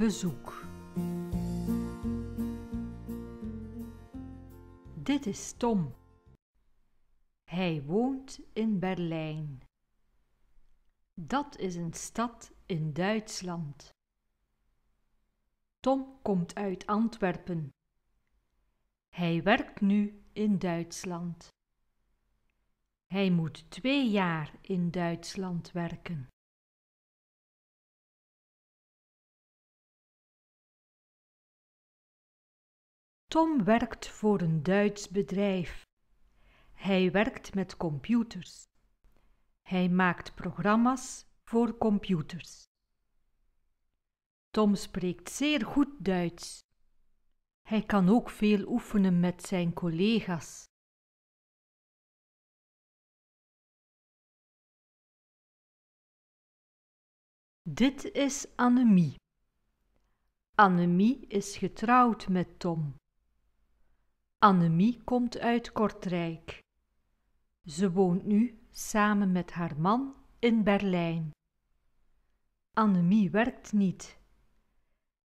bezoek. Dit is Tom. Hij woont in Berlijn. Dat is een stad in Duitsland. Tom komt uit Antwerpen. Hij werkt nu in Duitsland. Hij moet twee jaar in Duitsland werken. Tom werkt voor een Duits bedrijf. Hij werkt met computers. Hij maakt programma's voor computers. Tom spreekt zeer goed Duits. Hij kan ook veel oefenen met zijn collega's. Dit is Annemie. Annemie is getrouwd met Tom. Annemie komt uit Kortrijk. Ze woont nu samen met haar man in Berlijn. Annemie werkt niet.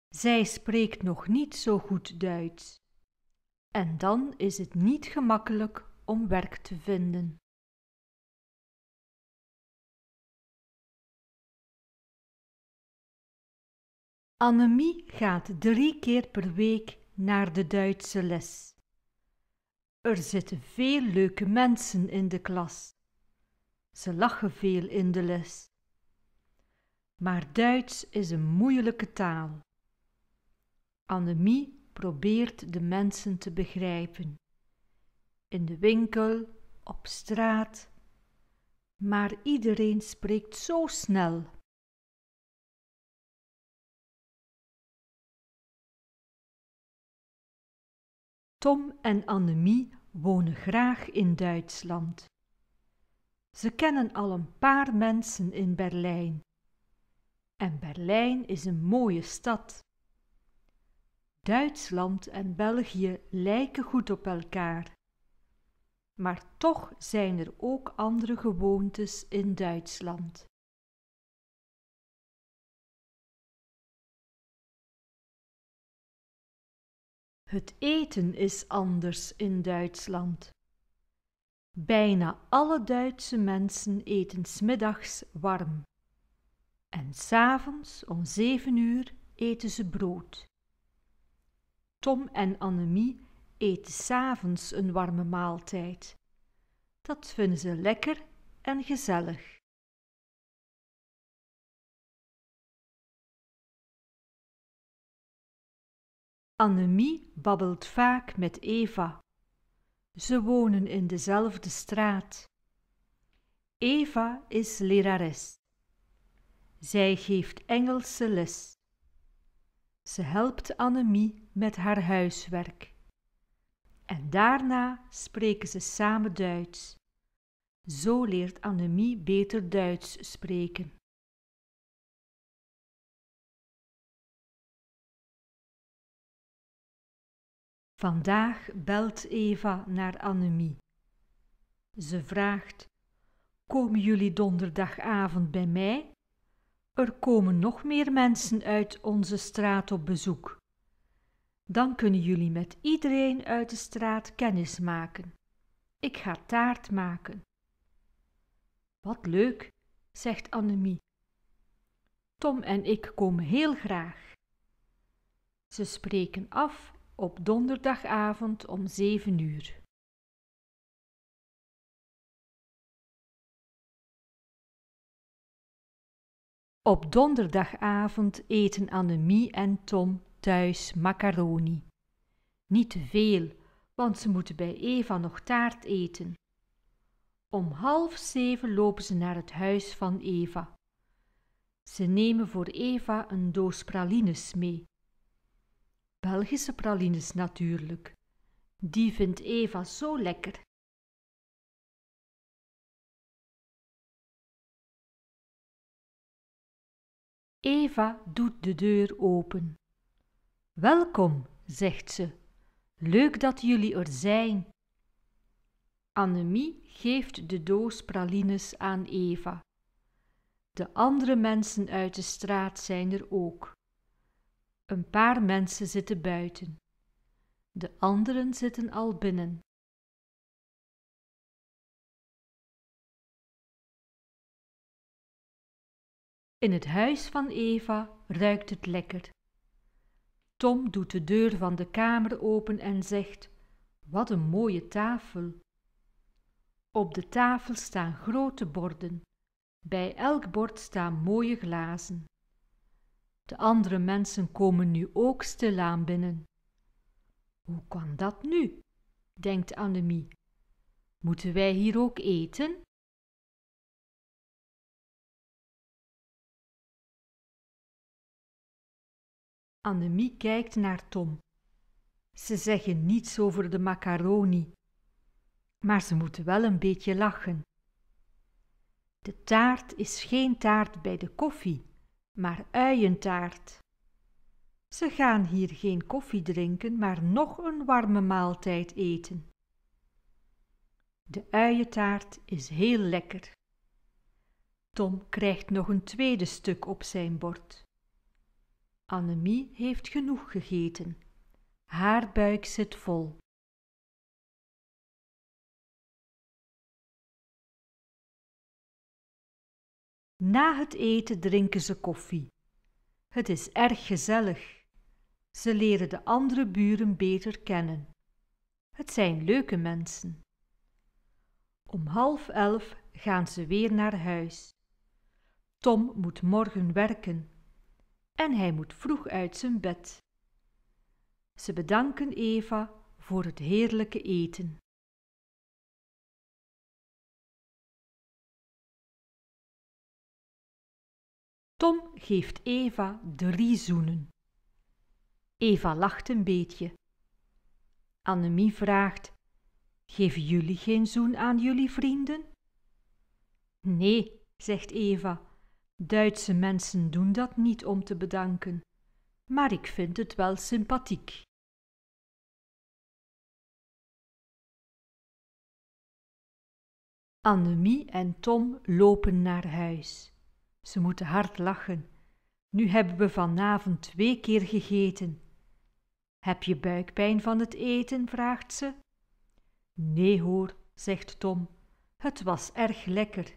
Zij spreekt nog niet zo goed Duits. En dan is het niet gemakkelijk om werk te vinden. Annemie gaat drie keer per week naar de Duitse les. Er zitten veel leuke mensen in de klas. Ze lachen veel in de les. Maar Duits is een moeilijke taal. Annemie probeert de mensen te begrijpen. In de winkel, op straat. Maar iedereen spreekt zo snel. Tom en Annemie wonen graag in Duitsland. Ze kennen al een paar mensen in Berlijn. En Berlijn is een mooie stad. Duitsland en België lijken goed op elkaar. Maar toch zijn er ook andere gewoontes in Duitsland. Het eten is anders in Duitsland. Bijna alle Duitse mensen eten smiddags warm. En s'avonds om zeven uur eten ze brood. Tom en Annemie eten s'avonds een warme maaltijd. Dat vinden ze lekker en gezellig. Annemie babbelt vaak met Eva. Ze wonen in dezelfde straat. Eva is lerares. Zij geeft Engelse les. Ze helpt Annemie met haar huiswerk. En daarna spreken ze samen Duits. Zo leert Annemie beter Duits spreken. Vandaag belt Eva naar Annemie. Ze vraagt: Komen jullie donderdagavond bij mij? Er komen nog meer mensen uit onze straat op bezoek. Dan kunnen jullie met iedereen uit de straat kennis maken. Ik ga taart maken. Wat leuk, zegt Annemie. Tom en ik komen heel graag. Ze spreken af op donderdagavond om zeven uur. Op donderdagavond eten Annemie en Tom thuis macaroni. Niet te veel, want ze moeten bij Eva nog taart eten. Om half zeven lopen ze naar het huis van Eva. Ze nemen voor Eva een doos pralines mee Belgische pralines natuurlijk. Die vindt Eva zo lekker. Eva doet de deur open. Welkom, zegt ze. Leuk dat jullie er zijn. Annemie geeft de doos pralines aan Eva. De andere mensen uit de straat zijn er ook. Een paar mensen zitten buiten. De anderen zitten al binnen. In het huis van Eva ruikt het lekker. Tom doet de deur van de kamer open en zegt: Wat een mooie tafel! Op de tafel staan grote borden. Bij elk bord staan mooie glazen. De andere mensen komen nu ook stilaan binnen. Hoe kan dat nu? denkt Annemie. Moeten wij hier ook eten? Annemie kijkt naar Tom. Ze zeggen niets over de macaroni, maar ze moeten wel een beetje lachen. De taart is geen taart bij de koffie, maar uientaart. Ze gaan hier geen koffie drinken, maar nog een warme maaltijd eten. De uientaart is heel lekker. Tom krijgt nog een tweede stuk op zijn bord. Annemie heeft genoeg gegeten. Haar buik zit vol. Na het eten drinken ze koffie. Het is erg gezellig. Ze leren de andere buren beter kennen. Het zijn leuke mensen. Om half elf gaan ze weer naar huis. Tom moet morgen werken en hij moet vroeg uit zijn bed. Ze bedanken Eva voor het heerlijke eten. Tom geeft Eva drie zoenen. Eva lacht een beetje. Annemie vraagt: Geven jullie geen zoen aan jullie vrienden? Nee, zegt Eva, Duitse mensen doen dat niet om te bedanken, maar ik vind het wel sympathiek. Annemie en Tom lopen naar huis. Ze moeten hard lachen. Nu hebben we vanavond twee keer gegeten. Heb je buikpijn van het eten? vraagt ze. Nee hoor, zegt Tom, het was erg lekker.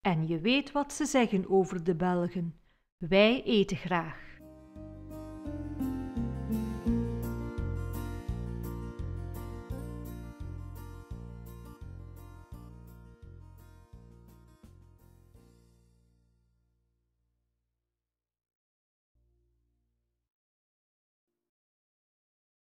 En je weet wat ze zeggen over de Belgen: wij eten graag.